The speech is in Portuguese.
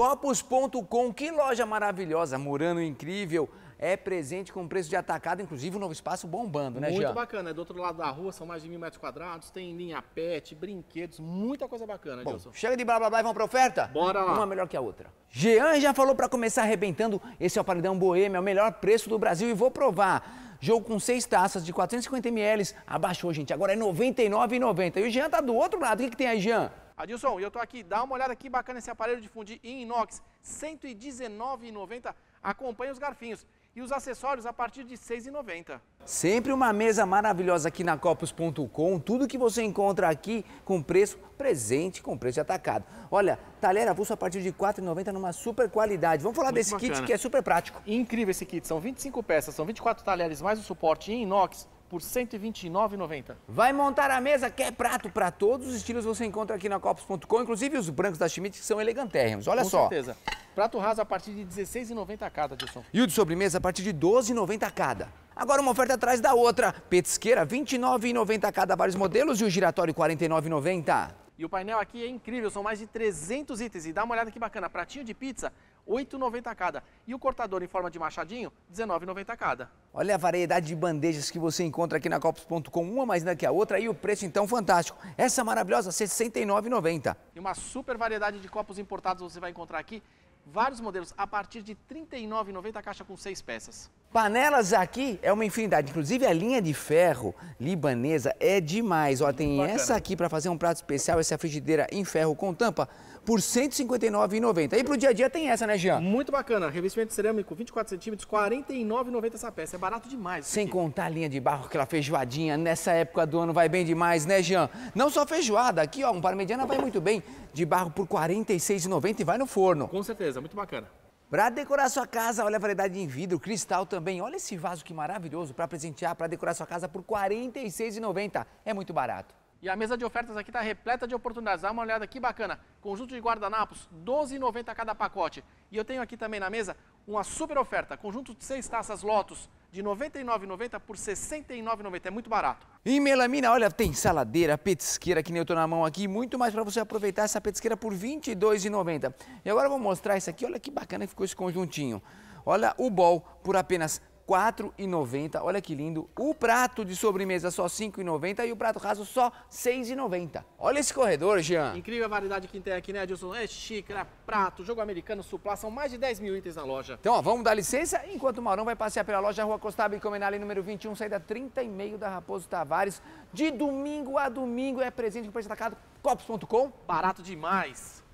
Copos.com, que loja maravilhosa, Murano incrível, é presente com preço de atacado, inclusive o um novo espaço bombando, né, Muito Jean? bacana, é do outro lado da rua, são mais de mil metros quadrados, tem linha pet, brinquedos, muita coisa bacana, Bom, Gilson. chega de blá blá blá e vamos pra oferta? Bora lá. Uma melhor que a outra. Jean já falou para começar arrebentando, esse é o Paredão Boêmio, é o melhor preço do Brasil e vou provar. Jogo com seis taças de 450 ml, abaixou, gente, agora é R$ 99,90. E o Jean tá do outro lado, o que, que tem aí, Jean? Adilson, eu tô aqui, dá uma olhada aqui bacana esse aparelho de fundir em inox, R$ 119,90. Acompanhe os garfinhos e os acessórios a partir de R$ 6,90. Sempre uma mesa maravilhosa aqui na Copos.com, tudo que você encontra aqui com preço presente, com preço de atacado. Olha, talher avulso a partir de R$ 4,90 numa super qualidade. Vamos falar Muito desse bacana. kit que é super prático. Incrível esse kit, são 25 peças, são 24 talheres mais o suporte em inox por 129,90. Vai montar a mesa, quer é prato para todos os estilos você encontra aqui na copos.com, inclusive os brancos da Schmidt que são elegantérrimos. Olha Com só. Com certeza. Prato raso a partir de 16,90 cada, Edson. E o de sobremesa a partir de 12,90 cada. Agora uma oferta atrás da outra. Petisqueira 29,90 cada, vários modelos e o giratório 49,90. E o painel aqui é incrível, são mais de 300 itens. E dá uma olhada que bacana, pratinho de pizza 8,90 cada. E o cortador em forma de machadinho, 19,90 cada. Olha a variedade de bandejas que você encontra aqui na Copos.com, uma mais do que a outra, e o preço então fantástico. Essa maravilhosa, R$ 69,90. E uma super variedade de copos importados você vai encontrar aqui, vários modelos, a partir de R$ 39,90 a caixa com seis peças. Panelas aqui é uma infinidade. Inclusive, a linha de ferro libanesa é demais. Ó, tem Bacana. essa aqui para fazer um prato especial, essa frigideira em ferro com tampa por R$ 159,90. E pro dia a dia tem essa, né, Jean? Muito bacana. Revestimento cerâmico, 24 centímetros, R$ 49,90 essa peça. É barato demais. Sem aqui. contar a linha de barro, aquela feijoadinha. Nessa época do ano vai bem demais, né, Jean? Não só feijoada. Aqui, ó, um mediana vai muito bem. De barro por R$ 46,90 e vai no forno. Com certeza, muito bacana. Para decorar sua casa, olha a variedade em vidro, cristal também. Olha esse vaso que maravilhoso para presentear, para decorar sua casa por R$ 46,90. É muito barato. E a mesa de ofertas aqui está repleta de oportunidades. Dá uma olhada que bacana. Conjunto de guardanapos, R$ 12,90 cada pacote. E eu tenho aqui também na mesa uma super oferta, conjunto de seis taças Lotus de 99,90 por 69,90. É muito barato. E melamina, olha, tem saladeira, petisqueira, que nem eu tô na mão aqui, muito mais para você aproveitar essa petisqueira por R$ 22,90. E agora eu vou mostrar isso aqui, olha que bacana que ficou esse conjuntinho. Olha o bol por apenas 4,90. Olha que lindo. O prato de sobremesa só 5,90 e o prato raso só 6,90. Olha esse corredor, Jean. Incrível a variedade que tem aqui, né, Edilson? É xícara, é prato, jogo americano, suplá. São mais de 10 mil itens na loja. Então, ó, vamos dar licença. Enquanto o Maurão vai passear pela loja Rua Costab e Comenale, número 21, saída 30 e meio da Raposo Tavares. De domingo a domingo é presente no preço atacado copos.com. Barato demais.